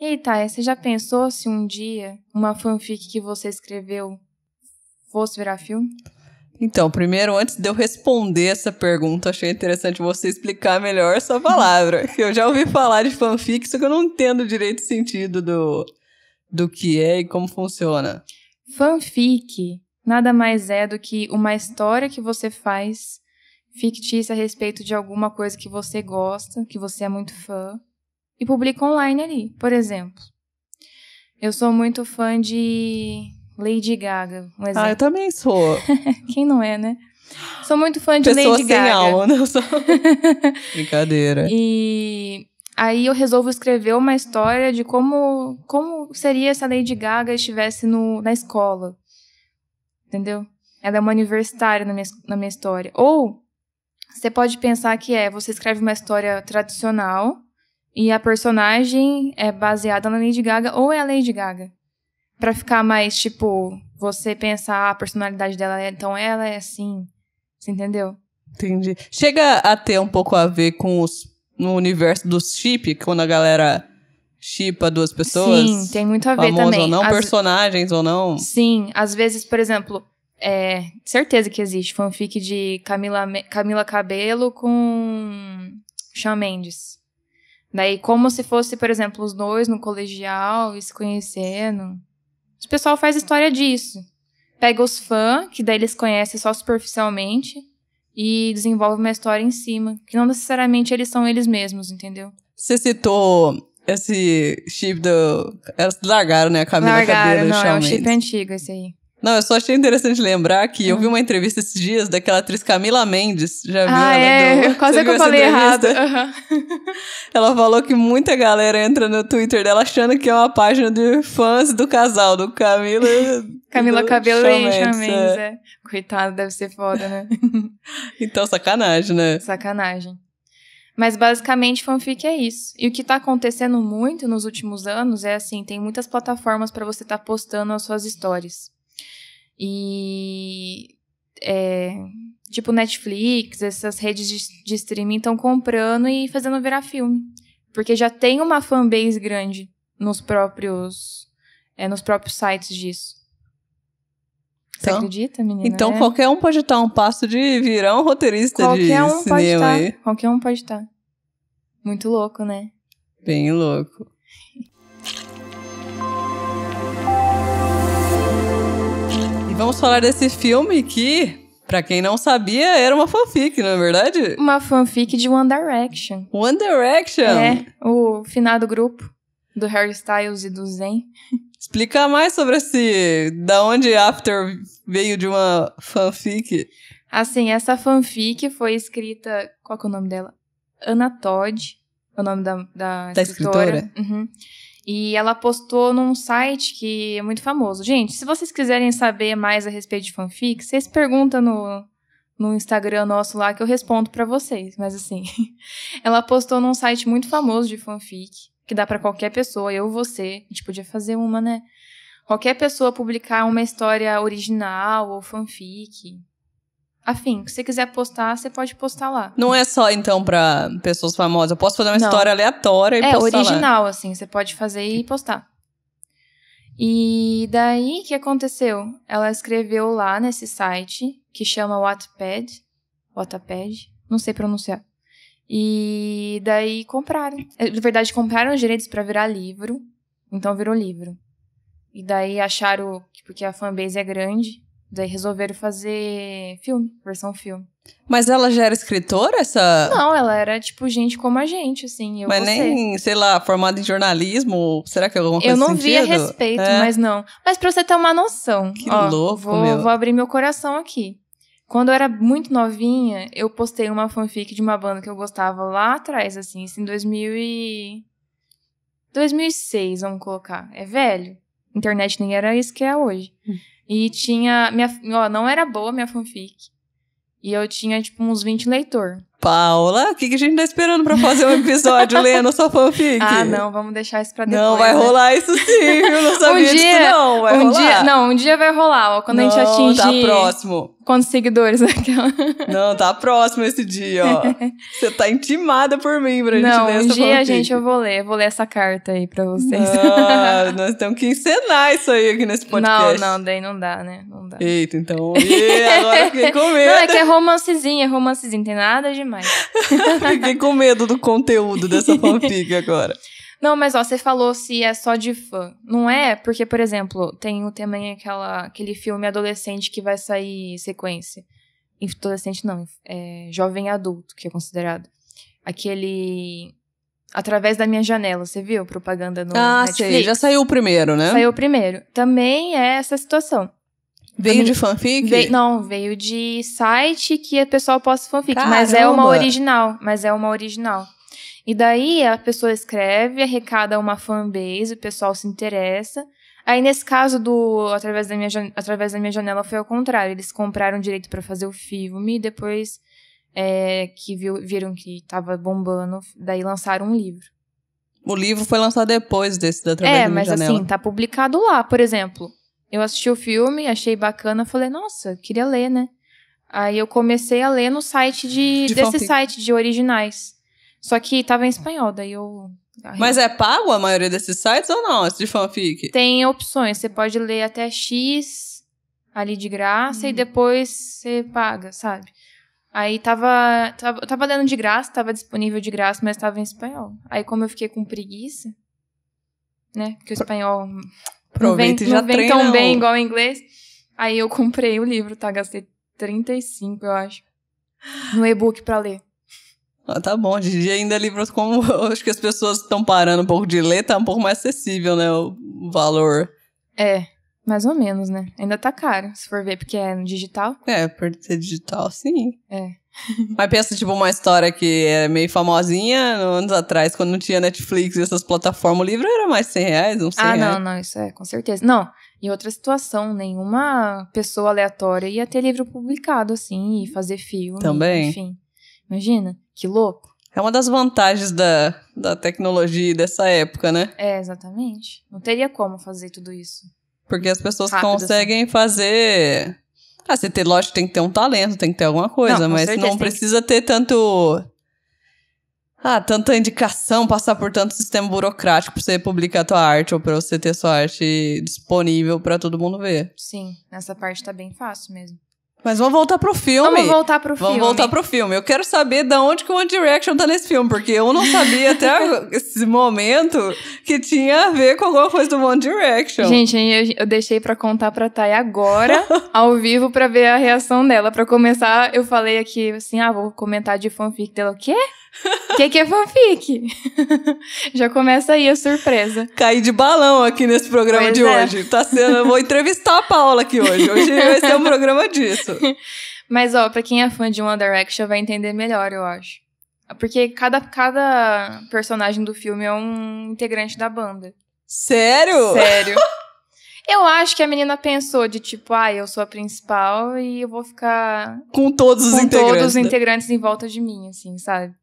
Eita, você já pensou se um dia uma fanfic que você escreveu fosse virar filme? Então, primeiro, antes de eu responder essa pergunta, achei interessante você explicar melhor essa palavra. que eu já ouvi falar de fanfic, só que eu não entendo direito o sentido do, do que é e como funciona. Fanfic nada mais é do que uma história que você faz fictícia a respeito de alguma coisa que você gosta, que você é muito fã, e publico online ali, por exemplo. Eu sou muito fã de Lady Gaga, um exemplo. Ah, eu também sou. Quem não é, né? Sou muito fã de Pessoa Lady sem Gaga. alma, não né? sou. Brincadeira. E aí eu resolvo escrever uma história de como, como seria se a Lady Gaga estivesse no, na escola. Entendeu? Ela é uma universitária na minha, na minha história. Ou você pode pensar que é, você escreve uma história tradicional e a personagem é baseada na Lady Gaga ou é a Lady Gaga. Pra ficar mais, tipo, você pensar ah, a personalidade dela, é, então ela é assim. Você entendeu? Entendi. Chega a ter um pouco a ver com os. No universo dos chip, quando a galera chipa duas pessoas? Sim, tem muito a ver também. ou não, As... personagens ou não. Sim, às vezes, por exemplo, é, certeza que existe fanfic de Camila, Camila Cabelo com Shawn Mendes. Daí, né? como se fosse, por exemplo, os dois no colegial e se conhecendo. O pessoal faz história disso. Pega os fãs, que daí eles conhecem só superficialmente, e desenvolve uma história em cima. Que não necessariamente eles são eles mesmos, entendeu? Você citou esse chip do. Elas largaram, né? A Camila largaram, Cabelo não, é o é um chip antigo esse aí. Não, eu só achei interessante lembrar que eu vi uhum. uma entrevista esses dias daquela atriz Camila Mendes. Já viu ah, ela? É, do... quase que eu falei entrevista? errado. Uhum. Ela falou que muita galera entra no Twitter dela achando que é uma página de fãs do casal, do Camila. Camila Cabelo Chamex, e é. é. deve ser foda, né? então, sacanagem, né? Sacanagem. Mas basicamente fanfic é isso. E o que está acontecendo muito nos últimos anos é assim, tem muitas plataformas para você estar tá postando as suas histórias. E. É, tipo Netflix, essas redes de, de streaming estão comprando e fazendo virar filme. Porque já tem uma fanbase grande nos próprios. É, nos próprios sites disso. Então, Você acredita, menina? Então é. qualquer um pode estar um passo de virar um roteirista qualquer de um cinema pode estar, aí. Qualquer um pode estar. Muito louco, né? Bem louco. Vamos falar desse filme que Pra quem não sabia, era uma fanfic, não é verdade? Uma fanfic de One Direction. One Direction? É, o finado grupo do Harry Styles e do Zen. Explica mais sobre esse... Da onde After veio de uma fanfic? Assim, essa fanfic foi escrita... Qual que é o nome dela? Ana Todd, é o nome da, da, da escritora. escritora. Uhum. E ela postou num site que é muito famoso. Gente, se vocês quiserem saber mais a respeito de fanfic, vocês perguntam no, no Instagram nosso lá que eu respondo para vocês. Mas assim, ela postou num site muito famoso de fanfic, que dá para qualquer pessoa, eu, você. A gente podia fazer uma, né? Qualquer pessoa publicar uma história original ou fanfic afim. Se você quiser postar, você pode postar lá. Não é só, então, pra pessoas famosas. Eu posso fazer uma Não. história aleatória e é, postar. É original, lá. assim. Você pode fazer e postar. E daí, o que aconteceu? Ela escreveu lá nesse site, que chama Wattpad. Wattpad? Não sei pronunciar. E daí compraram. É, na verdade, compraram os direitos para virar livro. Então virou livro. E daí acharam, tipo, que porque a fanbase é grande, Daí resolveram fazer filme, versão filme. Mas ela já era escritora, essa? Não, ela era, tipo, gente como a gente, assim. mas nem, sei lá, formada em jornalismo, será que é alguma coisa Eu não vi a respeito, é. mas não. Mas pra você ter uma noção. Que ó, louco, vou, meu. Vou abrir meu coração aqui. Quando eu era muito novinha, eu postei uma fanfic de uma banda que eu gostava lá atrás, assim, em 2000 e... 2006, vamos colocar. É velho. Internet nem era isso que é hoje. Hum. E tinha. Minha, ó, não era boa minha fanfic. E eu tinha, tipo, uns 20 leitor. Paula, o que, que a gente tá esperando pra fazer um episódio lendo sua fanfic? Ah, não, vamos deixar isso pra depois. Não, vai né? rolar isso sim, eu não sabia um dia, disso não, vai um rolar. Dia, não, um dia vai rolar, ó, quando não, a gente atingir... Não, tá próximo. Quantos seguidores aquela? Não, tá próximo esse dia, ó. Você tá intimada por mim pra não, gente ler um essa Não, um dia, gente, eu vou ler, vou ler essa carta aí pra vocês. Ah, nós temos que encenar isso aí aqui nesse podcast. Não, não, daí não dá, né? Não dá. Eita, então, e agora fiquei com medo. Não, é que é romancezinho, é romancezinho, tem nada de mais. Fiquei com medo do conteúdo dessa fanfic agora. Não, mas ó, você falou se é só de fã. Não é? Porque, por exemplo, tem também aquela, aquele filme adolescente que vai sair sequência. Adolescente não, é jovem adulto, que é considerado. Aquele Através da Minha Janela, você viu? Propaganda no ah, Netflix. Ah, sei, já saiu o primeiro, né? Saiu o primeiro. Também é essa situação. Veio de fanfic? Veio, não, veio de site que o pessoal posta fanfic, Caramba. mas é uma original, mas é uma original. E daí a pessoa escreve, arrecada uma fanbase, o pessoal se interessa. Aí nesse caso do através da minha através da minha janela foi ao contrário, eles compraram direito para fazer o filme e depois é, que viu, viram que tava bombando, daí lançaram um livro. O livro foi lançado depois desse da através é, da minha janela. É, mas assim, tá publicado lá, por exemplo eu assisti o filme, achei bacana, falei, nossa, queria ler, né? Aí eu comecei a ler no site de, de desse fanfic. site de originais. Só que tava em espanhol, daí eu. Mas é pago a maioria desses sites ou não? Esse de fanfic? Tem opções. Você pode ler até X ali de graça hum. e depois você paga, sabe? Aí tava, tava. Tava lendo de graça, tava disponível de graça, mas tava em espanhol. Aí como eu fiquei com preguiça, né? Porque o espanhol Aproveita não vem, e já vem treina. tão bem igual em inglês. Aí eu comprei o livro, tá? Gastei 35, eu acho. No e-book pra ler. Ah, tá bom, hoje dia ainda é livros como acho que as pessoas estão parando um pouco de ler, tá um pouco mais acessível, né? O valor. É. Mais ou menos, né? Ainda tá caro, se for ver, porque é digital. É, por ser digital, sim. É. Mas pensa, tipo, uma história que é meio famosinha anos atrás, quando não tinha Netflix e essas plataformas, o livro era mais 100 reais, uns 100 Ah, reais. não, não, isso é, com certeza. Não, em outra situação, nenhuma pessoa aleatória ia ter livro publicado, assim, e fazer filme. Também. Enfim, imagina, que louco. É uma das vantagens da, da tecnologia dessa época, né? É, exatamente. Não teria como fazer tudo isso. Porque as pessoas Rápido, assim. conseguem assim. fazer. Ah, você tem, lógico, tem que ter um talento, tem que ter alguma coisa, não, mas não precisa que... ter tanto. Ah, tanta indicação, passar por tanto sistema burocrático pra você publicar a tua arte ou pra você ter sua arte disponível para todo mundo ver. Sim, nessa parte tá bem fácil mesmo. Mas vamos voltar pro filme. Vamos voltar pro filme. Vamos voltar pro filme. Eu quero saber de onde que o One Direction tá nesse filme, porque eu não sabia até esse momento que tinha a ver com alguma coisa do One Direction. Gente, eu, eu deixei para contar pra Thay agora, ao vivo, para ver a reação dela. Para começar, eu falei aqui assim: ah, vou comentar de fanfic dela. O quê? O que, que é fanfic? Já começa aí a surpresa. Caí de balão aqui nesse programa pois de é. hoje. Tá sendo, vou entrevistar a Paula aqui hoje. Hoje vai ser um programa disso. Mas, ó, pra quem é fã de One Direction vai entender melhor, eu acho. Porque cada, cada personagem do filme é um integrante da banda. Sério? Sério. Eu acho que a menina pensou de tipo, ah, eu sou a principal e eu vou ficar com todos os com integrantes, todos os né? integrantes em volta de mim, assim, sabe?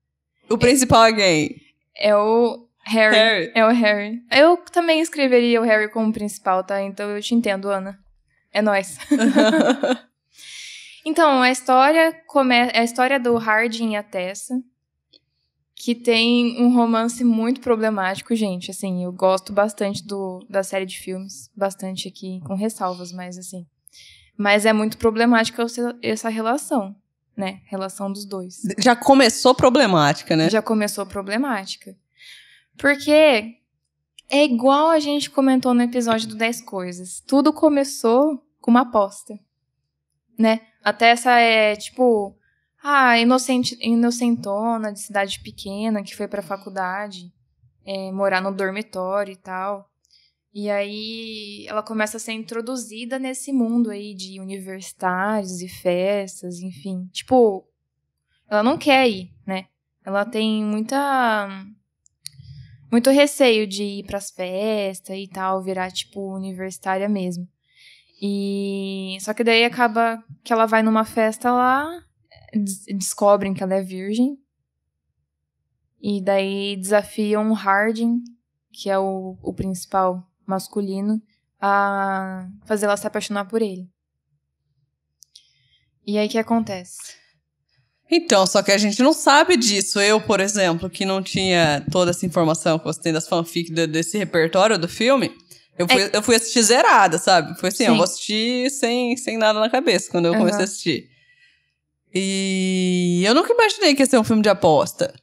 O principal é gay. É o Harry. Harry. É o Harry. Eu também escreveria o Harry como principal, tá? Então eu te entendo, Ana. É nós. então, a história começa, a história do Hardin e a Tessa, que tem um romance muito problemático, gente. Assim, eu gosto bastante do... da série de filmes, bastante aqui, com ressalvas, mas assim. Mas é muito problemática essa relação né? Relação dos dois. Já começou problemática, né? Já começou problemática. Porque é igual a gente comentou no episódio do 10 Coisas. Tudo começou com uma aposta, né? Até essa é, tipo, ah, inocente, inocentona de cidade pequena que foi pra faculdade, é, morar no dormitório e tal. E aí ela começa a ser introduzida nesse mundo aí de universitários e festas, enfim. Tipo, ela não quer ir, né? Ela tem muita muito receio de ir para as festas e tal, virar tipo universitária mesmo. E só que daí acaba que ela vai numa festa lá, des descobrem que ela é virgem. E daí desafiam o Harding, que é o, o principal masculino a fazer ela se apaixonar por ele. E aí que acontece? Então, só que a gente não sabe disso. Eu, por exemplo, que não tinha toda essa informação que você tem das fanfic desse repertório do filme, eu é fui, é... eu fui assistir zerada, sabe? Foi assim, Sim. eu vou assistir sem, sem nada na cabeça quando eu uhum. comecei a assistir. E eu nunca imaginei que ia ser um filme de aposta.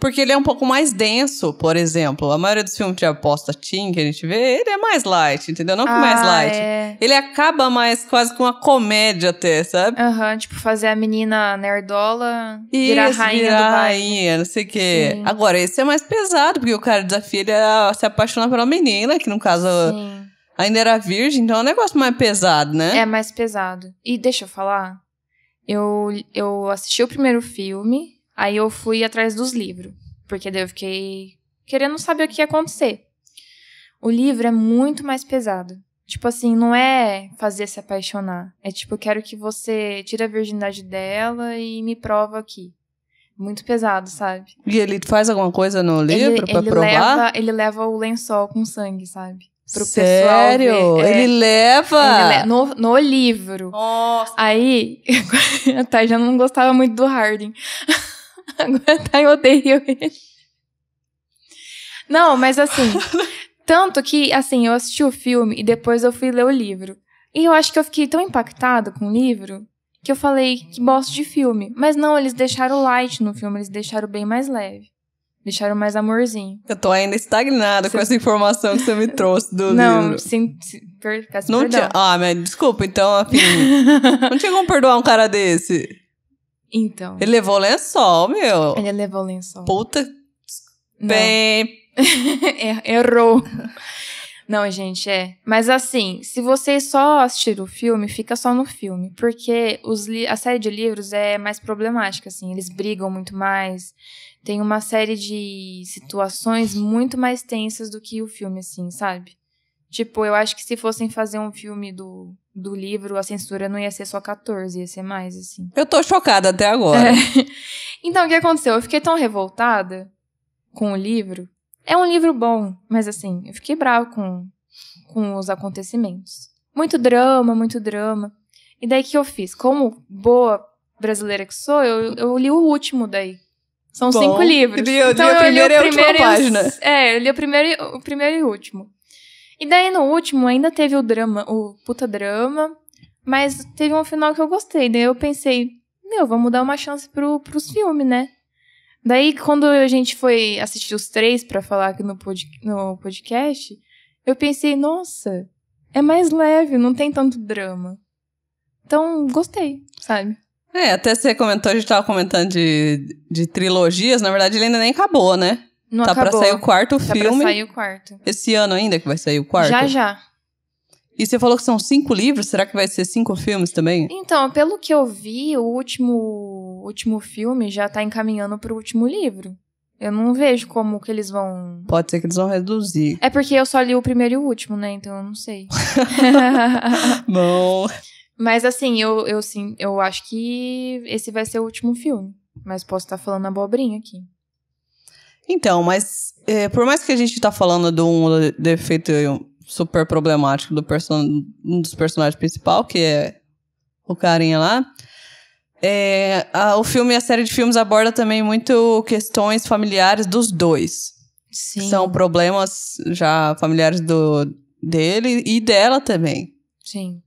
Porque ele é um pouco mais denso, por exemplo. A maioria dos filmes de aposta teen que a gente vê, ele é mais light, entendeu? Não que ah, mais light. É. Ele acaba mais quase com uma comédia até, sabe? Aham, uhum, tipo fazer a menina nerdola Isso, virar rainha virar do rainha, não sei o quê. Sim. Agora, esse é mais pesado, porque o cara desafia ele a se apaixonar pela menina, que no caso... Sim. Ainda era virgem, então é um negócio mais pesado, né? É mais pesado. E deixa eu falar, eu, eu assisti o primeiro filme, Aí eu fui atrás dos livros, porque daí eu fiquei querendo saber o que ia acontecer. O livro é muito mais pesado. Tipo assim, não é fazer se apaixonar. É tipo, eu quero que você tire a virgindade dela e me prova aqui. Muito pesado, sabe? E ele faz alguma coisa no livro para provar? Leva, ele leva o lençol com sangue, sabe? Pro Sério? Ver, é, ele leva? Ele le no, no, livro. Nossa. Aí, a já não gostava muito do Harding. Aguentar, tá, eu odeio ele. Não, mas assim. tanto que, assim, eu assisti o filme e depois eu fui ler o livro. E eu acho que eu fiquei tão impactada com o livro que eu falei que gosto de filme. Mas não, eles deixaram light no filme, eles deixaram bem mais leve. Deixaram mais amorzinho. Eu tô ainda estagnada você... com essa informação que você me trouxe do não, livro. Sim, sim, per... não, perdão. tinha. Ah, mas desculpa, então, assim. não tinha como perdoar um cara desse. Então. Ele levou o lençol, meu. Ele levou o lençol. Puta. Bem. Er-, errou. Não, gente, é. Mas assim, se vocês só assistiram o filme, fica só no filme. Porque os a série de livros é mais problemática, assim. Eles brigam muito mais. Tem uma série de situações muito mais tensas do que o filme, assim, sabe? Tipo, eu acho que se fossem fazer um filme do, do livro, a censura não ia ser só 14, ia ser mais, assim. Eu tô chocada até agora. É. Então, o que aconteceu? Eu fiquei tão revoltada com o livro. É um livro bom, mas assim, eu fiquei brava com, com os acontecimentos. Muito drama, muito drama. E daí o que eu fiz? Como boa brasileira que sou, eu, eu li o último daí. São bom, cinco livros. Li, então, li a primeira é, eu li o primeiro e a última E é, eu li o primeiro, o primeiro e o último. E daí no último ainda teve o drama, o puta drama, mas teve um final que eu gostei. Daí eu pensei, meu, vamos dar uma chance pro, pros filmes, né? Daí quando a gente foi assistir os três para falar aqui no, pod, no podcast, eu pensei, nossa, é mais leve, não tem tanto drama. Então, gostei, sabe? É, até você comentou, a gente tava comentando de, de trilogias, na verdade ele ainda nem acabou, né? Não tá acabou. pra sair o quarto tá filme. Tá pra sair o quarto. Esse ano ainda que vai sair o quarto? Já, já. E você falou que são cinco livros, será que vai ser cinco filmes também? Então, pelo que eu vi, o último, último filme já tá encaminhando pro último livro. Eu não vejo como que eles vão. Pode ser que eles vão reduzir. É porque eu só li o primeiro e o último, né? Então eu não sei. Bom. Mas assim, eu, eu sim, eu acho que esse vai ser o último filme. Mas posso estar tá falando abobrinha aqui. Então, mas é, por mais que a gente tá falando de um defeito super problemático do person um dos personagens principal, que é o carinha lá, é, a, o filme e a série de filmes aborda também muito questões familiares dos dois. Sim. São problemas já familiares do, dele e dela também. Sim.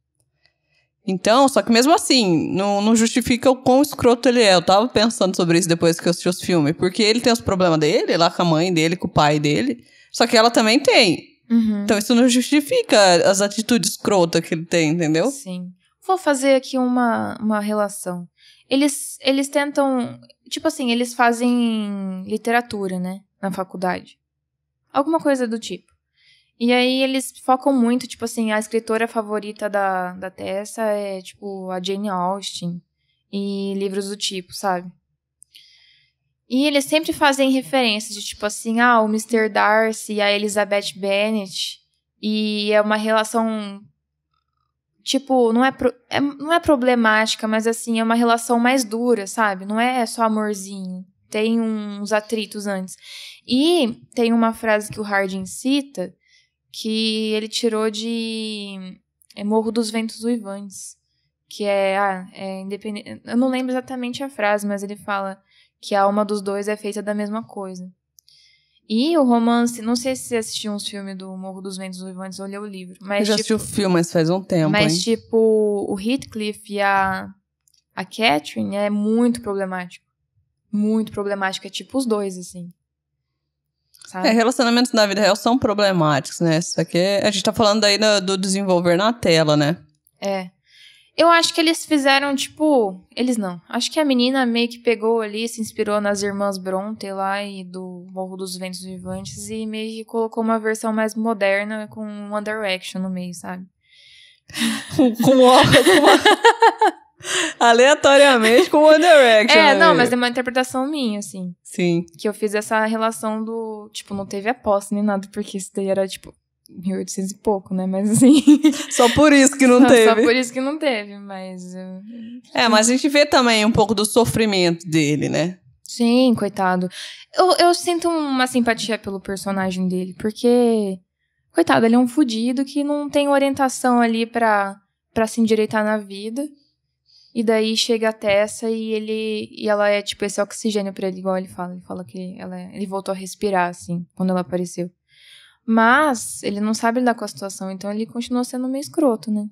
Então, só que mesmo assim, não, não, justifica o quão escroto ele é. Eu tava pensando sobre isso depois que eu assisti os filmes. Porque ele tem os problemas dele, lá com a mãe dele, com o pai dele. Só que ela também tem. Uhum. Então isso não justifica as atitudes escrotas que ele tem, entendeu? Sim. Vou fazer aqui uma, uma relação. Eles, eles tentam. Tipo assim, eles fazem literatura, né? Na faculdade. Alguma coisa do tipo. E aí eles focam muito, tipo assim, a escritora favorita da, da Tessa é, tipo, a Jane Austen e livros do tipo, sabe? E eles sempre fazem referências de, tipo assim, ah, o Mr. Darcy e a Elizabeth Bennet. E é uma relação, tipo, não é, pro, é, não é problemática, mas assim, é uma relação mais dura, sabe? Não é só amorzinho. Tem uns atritos antes. E tem uma frase que o Harding cita, que ele tirou de é, Morro dos Ventos Uivantes, que é, ah, é independente. Eu não lembro exatamente a frase, mas ele fala que a alma dos dois é feita da mesma coisa. E o romance, não sei se você assistiu uns filmes do Morro dos Ventos Uivantes ou leu o livro. Mas, eu já tipo, assisti o tipo, filme, mas faz um tempo, Mas, hein? tipo, o Heathcliff e a, a Catherine é muito problemático. Muito problemático. É tipo os dois, assim. É, sabe? É, relacionamentos na vida real são problemáticos, né? Isso aqui é, a gente tá falando aí do, do desenvolver na tela, né? É. Eu acho que eles fizeram, tipo. Eles não. Acho que a menina meio que pegou ali, se inspirou nas irmãs Bronte lá e do Morro dos Ventos Vivantes e meio que colocou uma versão mais moderna com um underaction no meio, sabe? com, com, uma, com uma... aleatoriamente com One Direction. É, né, não, mas é uma interpretação minha, assim. Sim. Que eu fiz essa relação do. Tipo, não teve aposta nem nada, porque isso daí era, tipo, 1800 e pouco, né? Mas assim. Só por isso que não só, teve. Só por isso que não teve, mas. É, mas a gente vê também um pouco do sofrimento dele, né? Sim, coitado. Eu, eu sinto uma simpatia pelo personagem dele, porque. Coitado, ele é um fudido que não tem orientação ali pra, pra se endireitar na vida. E daí chega a Tessa e ele. E ela é tipo esse oxigênio para ele, igual ele fala. Ele fala que ela, ele voltou a respirar, assim, quando ela apareceu. Mas ele não sabe lidar com a situação, então ele continua sendo meio escroto, né?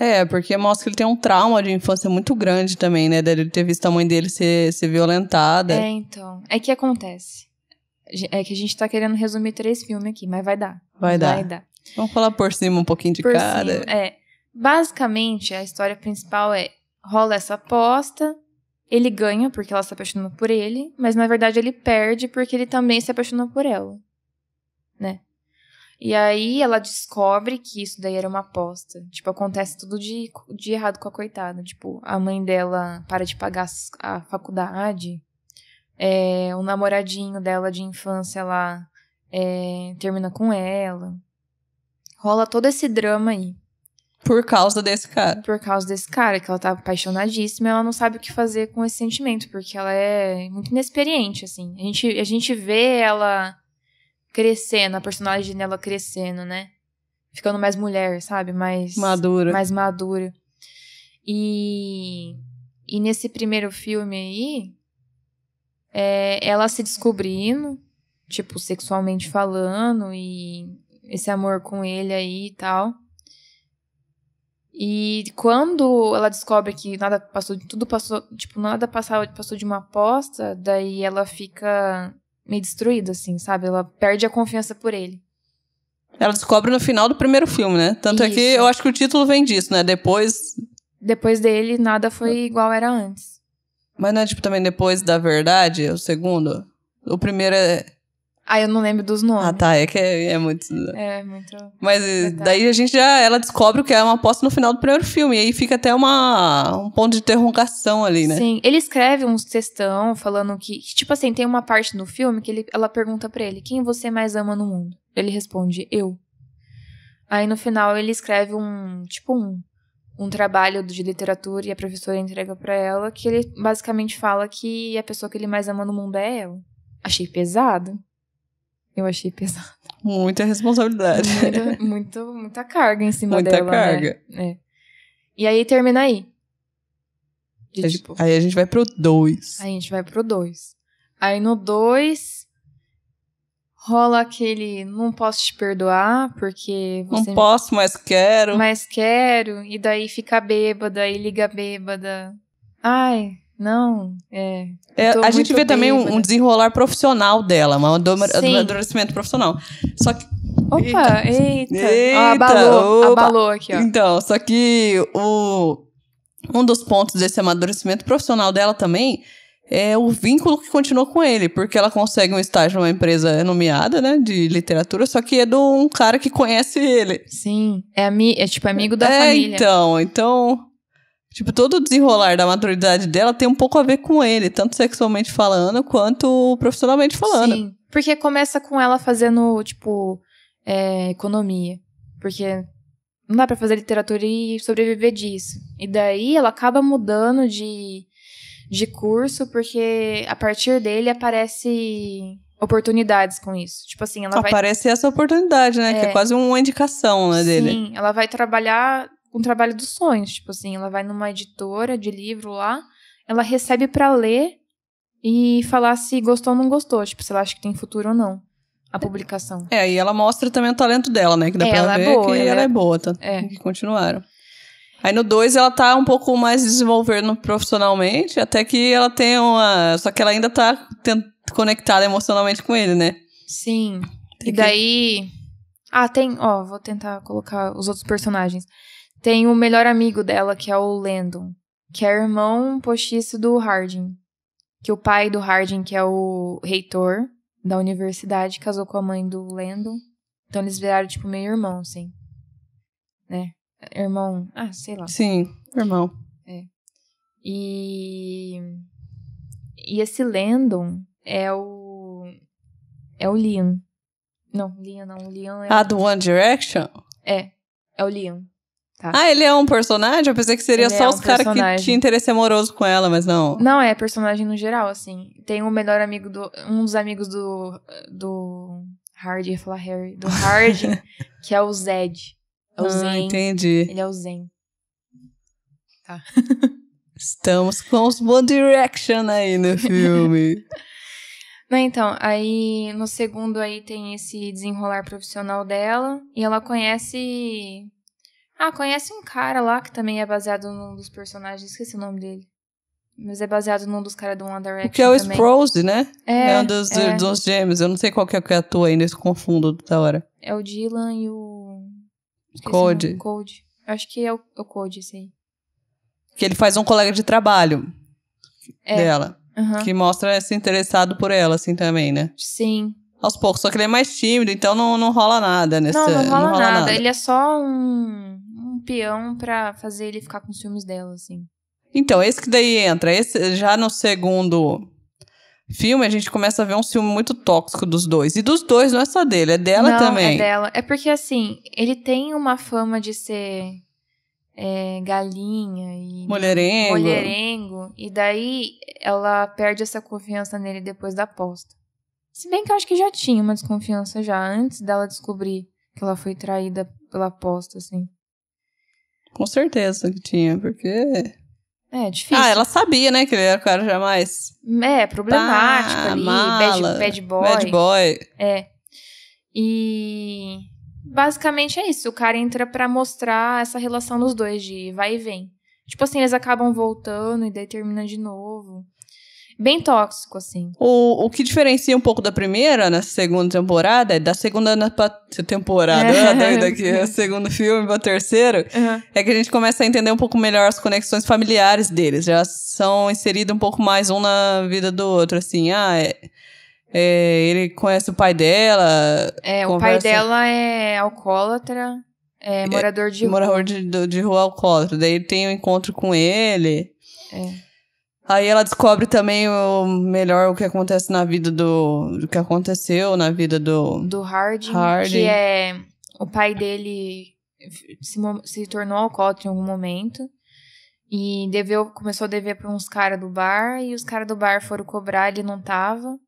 É, porque mostra que ele tem um trauma de infância muito grande também, né? Dele ter visto a mãe dele ser, ser violentada. É, então. É que acontece. É que a gente tá querendo resumir três filmes aqui, mas vai dar. Vai, vai dar. Vamos falar por cima um pouquinho de por cada. Cima, é. Basicamente, a história principal é rola essa aposta, ele ganha porque ela se apaixonou por ele, mas na verdade ele perde porque ele também se apaixonou por ela, né? E aí ela descobre que isso daí era uma aposta. Tipo, acontece tudo de, de errado com a coitada. Tipo, a mãe dela para de pagar a faculdade, é, o namoradinho dela de infância lá é, termina com ela. Rola todo esse drama aí. Por causa desse cara. Por causa desse cara, que ela tá apaixonadíssima, ela não sabe o que fazer com esse sentimento, porque ela é muito inexperiente, assim. A gente, a gente vê ela crescendo, a personagem dela crescendo, né? Ficando mais mulher, sabe? Mais. Madura. Mais madura. E. E nesse primeiro filme aí, é, ela se descobrindo, tipo, sexualmente falando, e esse amor com ele aí e tal. E quando ela descobre que nada passou, tudo passou, tipo, nada passava, passou de uma aposta, daí ela fica meio destruída, assim, sabe? Ela perde a confiança por ele. Ela descobre no final do primeiro filme, né? Tanto Isso. é que eu acho que o título vem disso, né? Depois. Depois dele, nada foi igual era antes. Mas não é tipo também depois da verdade, o segundo? O primeiro é. Ah, eu não lembro dos ah, nomes. Ah, tá. É que é, é muito. É, muito. Mas eh, detalhe. daí a gente já. Ela descobre que é uma aposta no final do primeiro filme. E aí fica até uma, um ponto de interrogação ali, né? Sim. Ele escreve uns textão falando que. Tipo assim, tem uma parte no filme que ele, ela pergunta para ele: quem você mais ama no mundo? Ele responde: eu. Aí no final ele escreve um. Tipo um. Um trabalho de literatura e a professora entrega para ela que ele basicamente fala que a pessoa que ele mais ama no mundo é ela. Achei pesado. Eu achei pesado. Muita responsabilidade. Muita, muito, muita carga em cima muita dela. Muita né? carga. Né? É. E aí termina aí. De, tipo, aí a gente vai pro 2. Aí a gente vai pro 2. Aí no 2 rola aquele não posso te perdoar porque você não posso, mas quero. Mas quero e daí fica bêbada e liga bêbada. Ai, não, é. é a gente vê também um, um, desenrolar profissional dela, um amadurecimento profissional. Só que. Opa, eita! eita, ah, eita abalou, opa. abalou aqui, ó. Então, só que o, um dos pontos desse amadurecimento profissional dela também é o vínculo que continua com ele, porque ela consegue um estágio numa empresa nomeada, né, de literatura, só que é de um cara que conhece ele. Sim, é, ami é tipo amigo da é, família. Então, então Tipo, todo o desenrolar da maturidade dela tem um pouco a ver com ele, tanto sexualmente falando quanto profissionalmente falando. Sim, porque começa com ela fazendo, tipo, é, economia. Porque não dá para fazer literatura e sobreviver disso. E daí ela acaba mudando de, de curso, porque a partir dele aparece oportunidades com isso. Tipo assim, ela Aparece vai... essa oportunidade, né? É, que é quase uma indicação né, dele. Sim, ela vai trabalhar com o trabalho dos sonhos. Tipo assim, ela vai numa editora de livro lá, ela recebe para ler e falar se gostou ou não gostou. Tipo, se ela acha que tem futuro ou não. A é. publicação. É, e ela mostra também o talento dela, né? Que dá é, pra ela é ver é boa, que ela, ela é, é... boa, tá? É. Que continuaram. Aí no 2 ela tá um pouco mais desenvolvendo profissionalmente, até que ela tem uma. Só que ela ainda tá conectada emocionalmente com ele, né? Sim. Tem e que... daí. Ah, tem. Ó, vou tentar colocar os outros personagens tem o melhor amigo dela, que é o Landon, que é irmão postiço do Harding. Que o pai do Harding, que é o reitor da universidade, casou com a mãe do Landon. Então eles viraram, tipo, meio irmão, assim. Né? Irmão. Ah, sei lá. Sim, irmão. É. E. E esse Landon é o. É o Liam. Não, Liam não. O Liam é. Ah, do One Direction? É. É o Liam. Tá. Ah, ele é um personagem? Eu pensei que seria ele só é os caras que tinham interesse amoroso com ela, mas não. Não, é personagem no geral, assim. Tem o um melhor amigo do. Um dos amigos do. Do. Hardy, ia falar Harry. Do Hardy, que é o Zed. É o ah, Zen. entendi. Ele é o Zen. Tá. Estamos com os One Direction aí no filme. Não, então, aí no segundo aí tem esse desenrolar profissional dela e ela conhece ah, conhece um cara lá que também é baseado num dos personagens, esqueci o nome dele. Mas é baseado num dos caras do One Direction. Que é o Sprose, né? É. É um dos, é. dos gêmeos. Eu não sei qual que é o que atua ainda, eu confundo da hora. É o Dylan e o. Code. Code. Acho que é o, é o Code, esse aí. Que ele faz um colega de trabalho é. dela. Uhum. Que mostra se interessado por ela, assim, também, né? Sim. Aos poucos. Só que ele é mais tímido, então não, não rola nada nesse. Não, não rola, não rola nada. nada. Ele é só um peão para fazer ele ficar com os ciúmes dela, assim. Então, esse que daí entra. Esse, já no segundo filme, a gente começa a ver um ciúme muito tóxico dos dois. E dos dois, não é só dele, é dela não, é também. É dela. É porque, assim, ele tem uma fama de ser é, galinha e. Mulherengo. Mulherengo. E daí ela perde essa confiança nele depois da aposta. Se bem que eu acho que já tinha uma desconfiança já antes dela descobrir que ela foi traída pela aposta, assim. Com certeza que tinha, porque. É, difícil. Ah, ela sabia, né, que ele era o cara jamais. É, problemático tá, ali, mala, bad, bad boy. Bad boy. É. E. Basicamente é isso. O cara entra para mostrar essa relação dos dois de vai e vem. Tipo assim, eles acabam voltando e daí termina de novo bem tóxico, assim. O, o que diferencia um pouco da primeira, na segunda temporada, é da segunda na temporada, é. Né, daqui a segundo filme pra terceiro, uhum. é que a gente começa a entender um pouco melhor as conexões familiares deles. Já são inseridos um pouco mais um na vida do outro, assim. Ah, é, é, ele conhece o pai dela. É, conversa... o pai dela é alcoólatra. É, é morador de rua. Morador de, de, de rua alcoólatra. Daí tem um encontro com ele. É. Aí ela descobre também o melhor o que acontece na vida do. O que aconteceu na vida do. Do Hardy que é. O pai dele se, se tornou alcoólatra em algum momento. E deveu, começou a dever para uns caras do bar. E os caras do bar foram cobrar, ele não tava.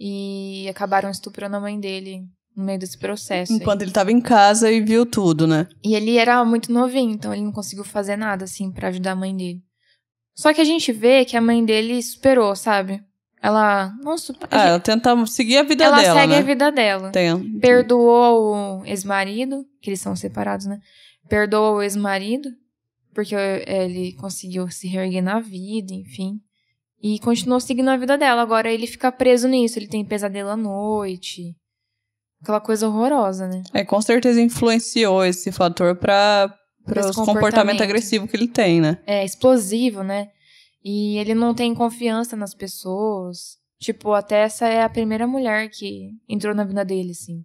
E acabaram estuprando a mãe dele no meio desse processo. Enquanto aí. ele tava em casa e viu tudo, né? E ele era muito novinho, então ele não conseguiu fazer nada, assim, para ajudar a mãe dele. Só que a gente vê que a mãe dele superou, sabe? Ela não supera. Ah, é, ela tenta seguir a vida ela dela. Ela segue né? a vida dela. Tem. Perdoou o ex-marido, que eles são separados, né? Perdoou o ex-marido, porque eh, ele conseguiu se reerguer na vida, enfim. E continuou seguindo a vida dela. Agora ele fica preso nisso, ele tem pesadelo à noite. Aquela coisa horrorosa, né? É, com certeza influenciou esse fator pra, para esse comportamento. comportamento agressivo que ele tem, né? É, explosivo, né? E ele não tem confiança nas pessoas. Tipo, até essa é a primeira mulher que entrou na vida dele, assim.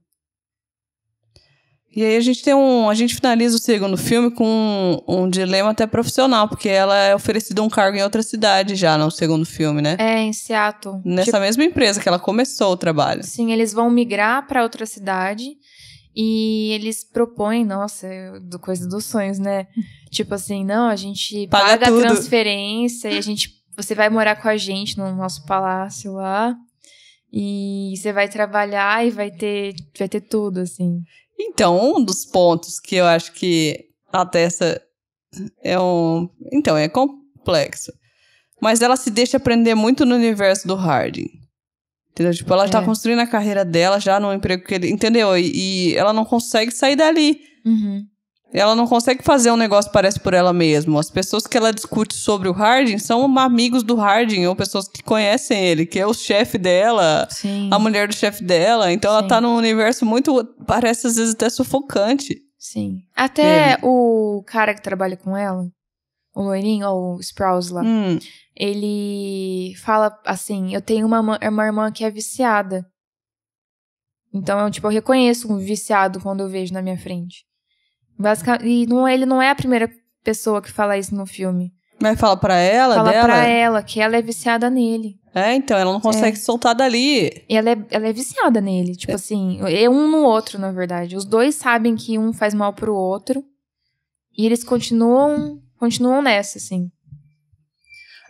E aí a gente tem um. A gente finaliza o segundo filme com um, um, dilema até profissional, porque ela é oferecida um cargo em outra cidade já no segundo filme, né? É, em Seattle. Nessa tipo, mesma empresa que ela começou o trabalho. Sim, eles vão migrar para outra cidade. E eles propõem, nossa, do coisa dos sonhos, né? tipo assim, não, a gente paga, paga a transferência e a gente você vai morar com a gente no nosso palácio lá. E você vai trabalhar e vai ter vai ter tudo assim. Então, um dos pontos que eu acho que a Tessa é um, então é complexo. Mas ela se deixa aprender muito no universo do Harding. Entendeu? Tipo, ela tá é. tá construindo a carreira dela já no emprego que ele. Entendeu? E, e ela não consegue sair dali. Uhum. Ela não consegue fazer um negócio que parece por ela mesma. As pessoas que ela discute sobre o Harding são amigos do Harding, ou pessoas que conhecem ele, que é o chefe dela, Sim. a mulher do chefe dela. Então Sim. ela tá num universo muito. Parece às vezes até sufocante. Sim. Até ele. o cara que trabalha com ela, o loirinho, ou o Sprouse lá, hum. ele fala assim: Eu tenho uma, uma irmã que é viciada. Então, eu, tipo, eu reconheço um viciado quando eu vejo na minha frente. Basicamente, e não, ele não é a primeira pessoa que fala isso no filme. Mas fala pra ela, fala dela? Fala pra ela, que ela é viciada nele. É, então, ela não consegue é. soltar dali. E ela é, ela é viciada nele, tipo é. assim, é um no outro, na verdade. Os dois sabem que um faz mal pro outro. E eles continuam continuam nessa, assim.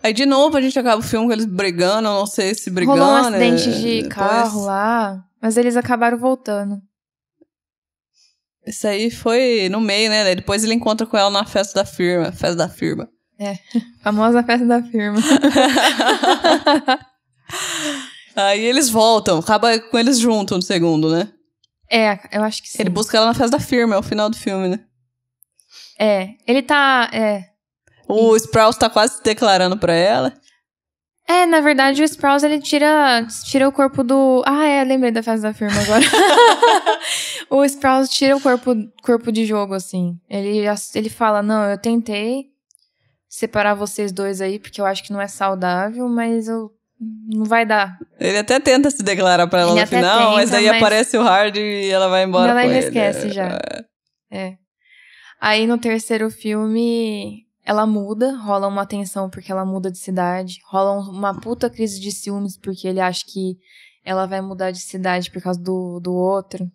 Aí de novo a gente acaba o filme com eles brigando, não sei se brigando. Rolou um acidente né? de depois... carro lá, mas eles acabaram voltando. Isso aí foi no meio, né? Depois ele encontra com ela na festa da firma. Festa da firma. É, famosa festa da firma. aí eles voltam, acaba com eles juntos no segundo, né? É, eu acho que sim. Ele busca ela na festa da firma, é o final do filme, né? É, ele tá. É. O Sprouse tá quase se declarando pra ela. É, na verdade, o Sprouse, ele tira, tira o corpo do... Ah, é, lembrei da fase da firma agora. o Sprouse tira o corpo, corpo de jogo, assim. Ele, ele fala, não, eu tentei separar vocês dois aí, porque eu acho que não é saudável, mas eu... Não vai dar. Ele até tenta se declarar pra ela ele no final, tenta, mas aí mas... aparece o Hard e ela vai embora. Ela já esquece já. É. é. Aí no terceiro filme, ela muda, rola uma tensão porque ela muda de cidade, rola uma puta crise de ciúmes porque ele acha que ela vai mudar de cidade por causa do, do outro,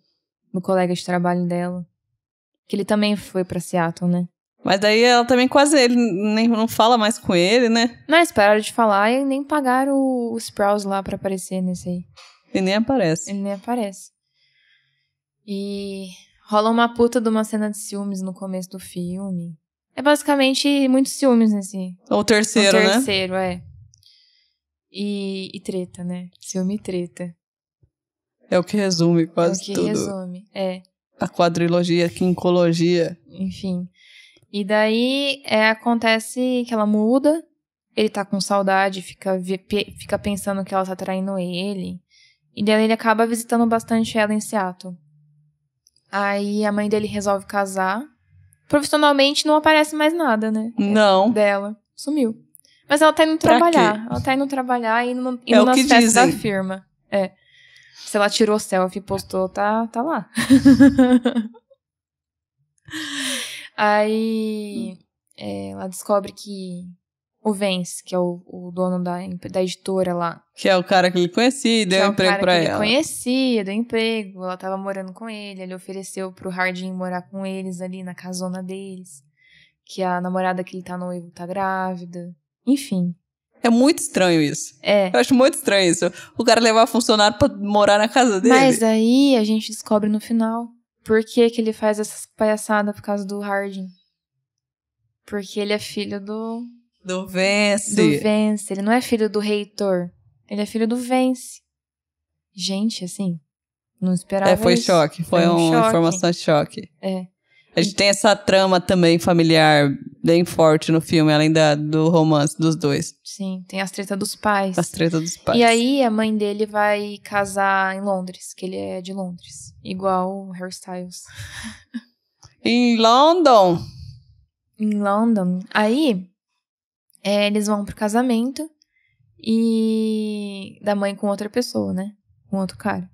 do colega de trabalho dela. Que ele também foi pra Seattle, né? Mas daí ela também quase ele nem não fala mais com ele, né? Não, eles pararam de falar e nem pagaram o, o Sprouse lá para aparecer nesse aí. Ele nem aparece. Ele nem aparece. E Rola uma puta de uma cena de ciúmes no começo do filme. É basicamente muitos ciúmes nesse. Ou é terceiro, o terceiro, né? terceiro, é. E, e, treta, né? Ciúme e treta. É o que resume quase tudo. É o que tudo. resume, é. A quadrilogia, a quincologia. Enfim. E daí é, acontece que ela muda, ele tá com saudade, fica, fica pensando que ela tá traindo ele. E daí ele acaba visitando bastante ela em Seattle. Aí a mãe dele resolve casar. Profissionalmente não aparece mais nada, né? Não. Dela. Sumiu. Mas ela tá indo trabalhar. Ela tá indo trabalhar e indo, indo é nas festas dizem. da firma. É. Se ela tirou selfie e postou, tá, tá lá. Aí é, ela descobre que o Vence, que é o, o, dono da, da editora lá. Que é o cara que ele conhecia e deu é um emprego para ela. Ele conhecia, deu emprego, ela tava morando com ele, ele ofereceu pro Hardin morar com eles ali na casona deles. Que a namorada que ele tá noivo tá grávida. Enfim. É muito estranho isso. É. Eu acho muito estranho isso. O cara levar funcionário pra morar na casa dele. Mas aí a gente descobre no final por que, que ele faz essas palhaçadas por causa do Hardin. Porque ele é filho do do Vence. Do Vence. Ele não é filho do reitor. Ele é filho do Vence. Gente, assim, não esperava. É, foi isso. choque. Foi, foi um uma choque. informação de choque. É. A gente tem essa trama também familiar bem forte no filme, além da, do romance dos dois. Sim, tem as tretas dos pais. As tretas dos pais. E aí a mãe dele vai casar em Londres, que ele é de Londres. Igual o Hairstyles. em London. Em London. Aí é, eles vão pro casamento e da mãe com outra pessoa, né? Com outro cara.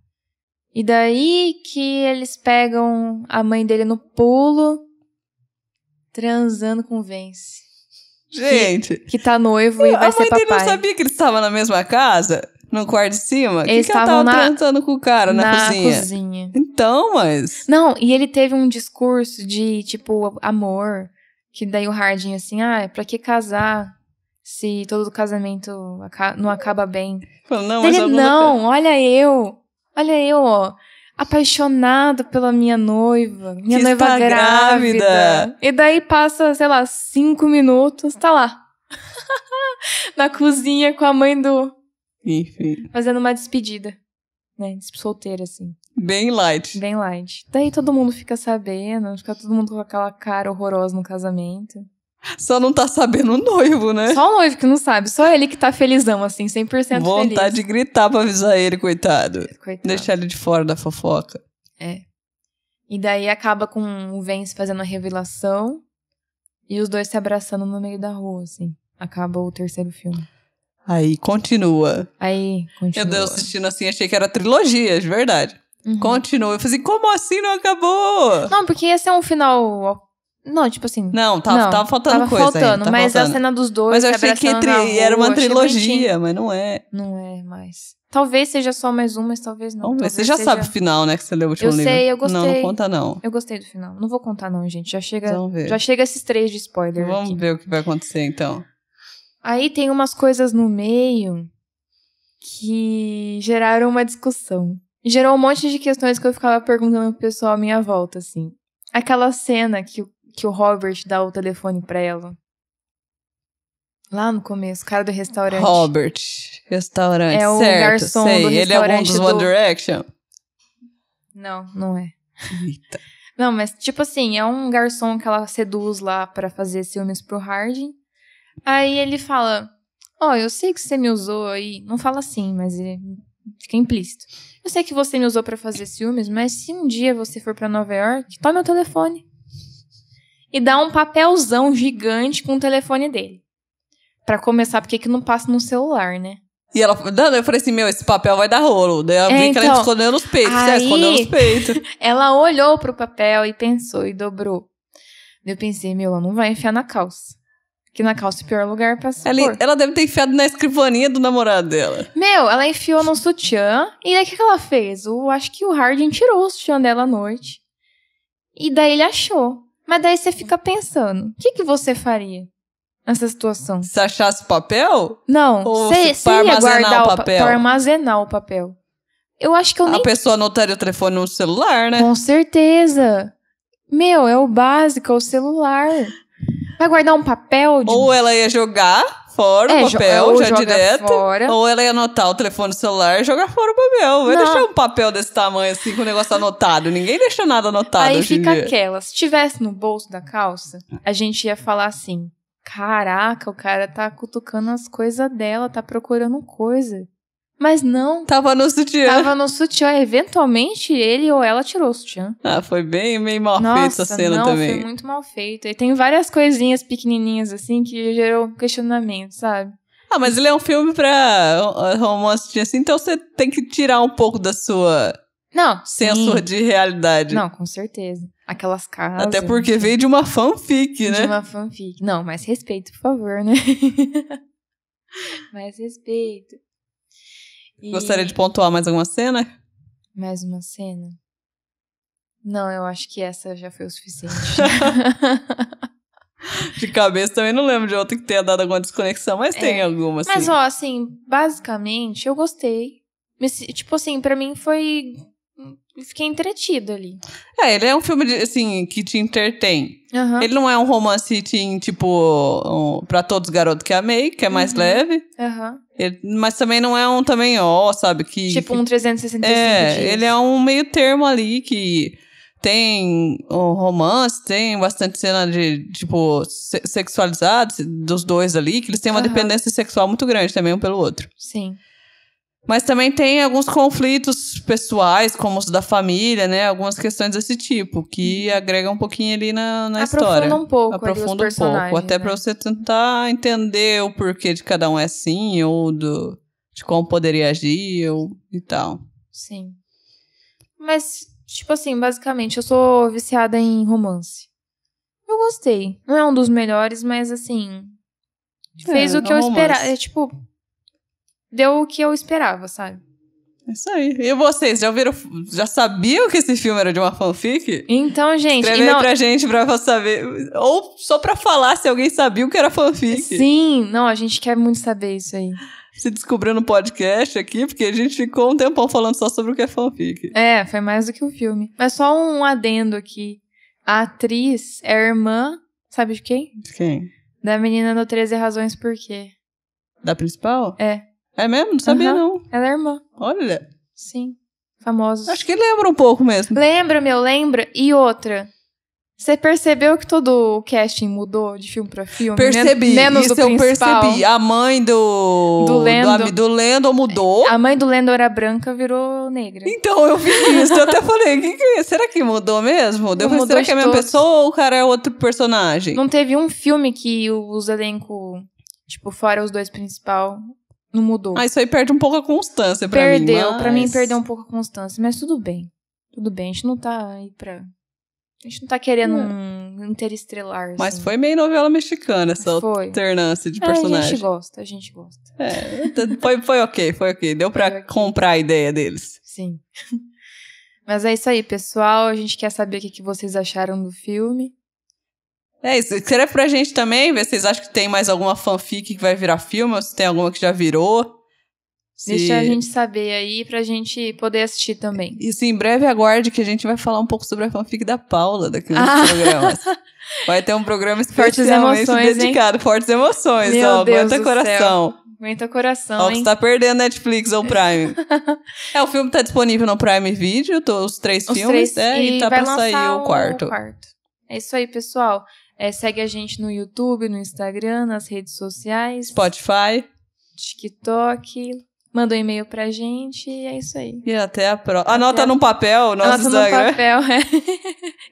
E daí que eles pegam a mãe dele no pulo, transando com Vence. Gente. Que, que tá noivo e vai ser papai. A mãe não sabia que eles estavam na mesma casa? No quarto de cima? Eles que estavam transando ela tava na, com o cara na, na cozinha? cozinha? Então, mas... Não, e ele teve um discurso de, tipo, amor. Que daí o Hardin, assim, ah, é pra que casar? se todo o casamento não acaba bem. Não, mas Ele, não, olha eu, olha eu, ó, apaixonado pela minha noiva, minha que noiva está grávida. grávida. E daí passa, sei lá, cinco minutos, tá lá. Na cozinha com a mãe do. Enfim. Fazendo uma despedida. Né? Solteira, assim. Bem light. Bem light. Daí todo mundo fica sabendo, fica todo mundo com aquela cara horrorosa no casamento. Só não tá sabendo o noivo, né? Só o noivo que não sabe. Só ele que tá felizão, assim, 100% Vontade feliz. de gritar pra avisar ele, coitado. coitado. Deixar ele de fora da fofoca. É. E daí acaba com o Vence fazendo a revelação e os dois se abraçando no meio da rua, assim. Acaba o terceiro filme. Aí continua. Aí continua. Eu Deus, assistindo assim, achei que era trilogia, de verdade. Uhum. Continua. Eu falei assim, como assim não acabou? Não, porque ia ser um final não, tipo assim. Não, tava, não, tava faltando tava coisa. Faltando, mas faltando. a cena dos dois. Mas eu achei que tri... rua, era uma trilogia, mas não é. Não é mais. Talvez seja só mais um, mas talvez não. Talvez você já seja... sabe o final, né? Que você leu o último eu livro. Eu sei, eu gostei. Não, não conta não. Eu gostei do final. Não vou contar não, gente. Já chega, Vamos ver. já chega esses três de spoiler. Vamos aqui. ver o que vai acontecer então. Aí tem umas coisas no meio que geraram uma discussão. Gerou um monte de questões que eu ficava perguntando pro pessoal à minha volta, assim. Aquela cena que o que o Robert dá o telefone pra ela. Lá no começo, o cara do restaurante. Robert, restaurante. É o certo, garçom sei. do restaurante. Ele é um dos do... One Direction? Não, não é. Eita. Não, mas tipo assim, é um garçom que ela seduz lá para fazer ciúmes pro Harding. Aí ele fala: Ó, oh, eu sei que você me usou aí. Não fala assim, mas fica implícito. Eu sei que você me usou para fazer ciúmes, mas se um dia você for para Nova York, toma meu telefone e dá um papelzão gigante com o telefone dele. Para começar, porque que não passa no celular, né? E ela, eu falei assim, meu, esse papel vai dar rolo. Daí né? ela é, então, que ela então, escondeu nos peitos. Né? Aí, é, escondeu nos peitos. Ela olhou pro papel e pensou e dobrou. Eu pensei, meu, ela não vai enfiar na calça. Que na calça o pior lugar pra se ela, ela deve ter enfiado na escrivaninha do namorado dela. Meu, ela enfiou no sutiã. E daí o que, que ela fez? O, acho que o Hardin tirou o sutiã dela à noite. E daí ele achou. Mas daí você fica pensando, o que, que você faria nessa situação? Se achasse papel? Não, Ou você, se, você ia guardar o papel. Para armazenar o papel. Eu acho que eu a nem... A pessoa anotaria o telefone no celular, né? Com certeza. Meu, é o básico, é o celular. Vai guardar um papel de... Ou ela ia jogar fora é, o papel já é direto. Fora. Ou ela ia anotar o telefone celular e jogar fora o papel. Vai deixar um papel desse tamanho assim com o negócio anotado. Ninguém deixa nada anotado. Aí fica aquela. Se tivesse no bolso da calça, a gente ia falar assim: Caraca, o cara tá cutucando as coisas dela, tá procurando coisa. Mas não. Tava no sutiã. Tava no sutiã. Eventualmente, ele ou ela tirou o sutiã. Ah, foi bem, bem mal feita a cena não, também. Foi muito mal feito. E tem várias coisinhas pequenininhas assim que gerou questionamento, sabe? Ah, mas ele é um filme pra ah, romance assim, então você tem que tirar um pouco da sua. Não. Sensor sim. de realidade. Não, com certeza. Aquelas casas. Até porque veio de uma fanfic, né? De uma fanfic. Não, mas respeito, por favor, né? mais respeito. E... Gostaria de pontuar mais alguma cena? Mais uma cena? Não, eu acho que essa já foi o suficiente. de cabeça também não lembro de outra que tenha dado alguma desconexão, mas é, tem alguma, assim. Mas, ó, assim, basicamente, eu gostei. Tipo assim, para mim foi fiquei entretida ali. É, ele é um filme, de, assim, que te entretém. Uhum. Ele não é um romance, tipo, um, pra todos garotos que amei, que é mais uhum. leve. Uhum mas também não é um também ó, sabe? Que, tipo um 365 é, dias. Ele é um meio termo ali que tem um romance, tem bastante cena de, tipo, se sexualizada dos dois ali, que eles têm uma uhum. dependência sexual muito grande também um pelo outro. Sim. Mas também tem alguns conflitos pessoais, como os da família, né? Algumas questões desse tipo, que uhum. agrega um pouquinho ali na, na Aprofunda história. Aprofunda um pouco. Aprofunda um pouco. Até né? pra você tentar entender o porquê de cada um é assim, ou do, de como poderia agir, ou e tal. Sim. Mas, tipo assim, basicamente, eu sou viciada em romance. Eu gostei. Não é um dos melhores, mas assim. Fez é, o que é eu esperava. É tipo deu o que eu esperava, sabe? É isso aí. E vocês, já viram, já sabiam que esse filme era de uma fanfic? Então, gente... Escreve não... pra gente pra saber, ou só pra falar se alguém sabia o que era fanfic. Sim, não, a gente quer muito saber isso aí. Se descobriu no podcast aqui, porque a gente ficou um tempão falando só sobre o que é fanfic. É, foi mais do que o um filme. Mas só um adendo aqui. A atriz é irmã, sabe de quem? De quem? Da menina do 13 Razões Por Quê. Da principal? É. É mesmo? Não sabia, uhum. não. Ela é irmã. Olha. Sim. Famosos. Acho que lembra um pouco mesmo. Lembra, meu, lembra. E outra. Você percebeu que todo o casting mudou de filme pra filme? Percebi. Men menos isso do eu principal. percebi. A mãe do. Do Lendo. Do, do Lendo mudou. A mãe do Lendo era branca, virou negra. Então, eu vi isso. eu até falei, que que é? será que mudou mesmo? Deu mudou será que é a mesma pessoa ou o cara é outro personagem? Não teve um filme que os elenco, tipo, fora os dois principal, não mudou. Ah, isso aí perde um pouco a constância pra perdeu, mim. Perdeu, mas... pra mim perdeu um pouco a constância. Mas tudo bem. Tudo bem, a gente não tá aí pra. A gente não tá querendo hum. um interestrelar. Assim. Mas foi meio novela mexicana essa foi. alternância de personagens É, a gente gosta, a gente gosta. É, foi, foi ok, foi ok. Deu pra comprar a ideia deles. Sim. Mas é isso aí, pessoal. A gente quer saber o que vocês acharam do filme. É isso. Escreve pra gente também, ver se vocês acham que tem mais alguma fanfic que vai virar filme, ou se tem alguma que já virou. Se... Deixa a gente saber aí pra gente poder assistir também. Isso, em breve aguarde que a gente vai falar um pouco sobre a fanfic da Paula daqui nos ah. programas. Vai ter um programa especialmente emoções, dedicado. Fortes emoções, Meu ó. Deus aguenta coração. Céu. Aguenta coração. Ó, hein? você tá perdendo Netflix ou Prime. é, o filme tá disponível no Prime Video, tô, os três os filmes, três, é, e, e tá pra sair o quarto. o quarto. É isso aí, pessoal. É, segue a gente no YouTube, no Instagram, nas redes sociais. Spotify. TikTok. Manda um e-mail pra gente e é isso aí. E até a próxima. Anota a... num papel o nosso Anota Instagram. Anota papel, é.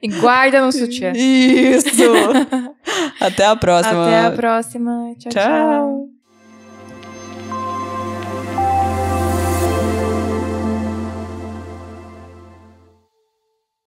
e guarda no sutiã. Isso! até a próxima. Até a próxima. tchau. tchau. tchau.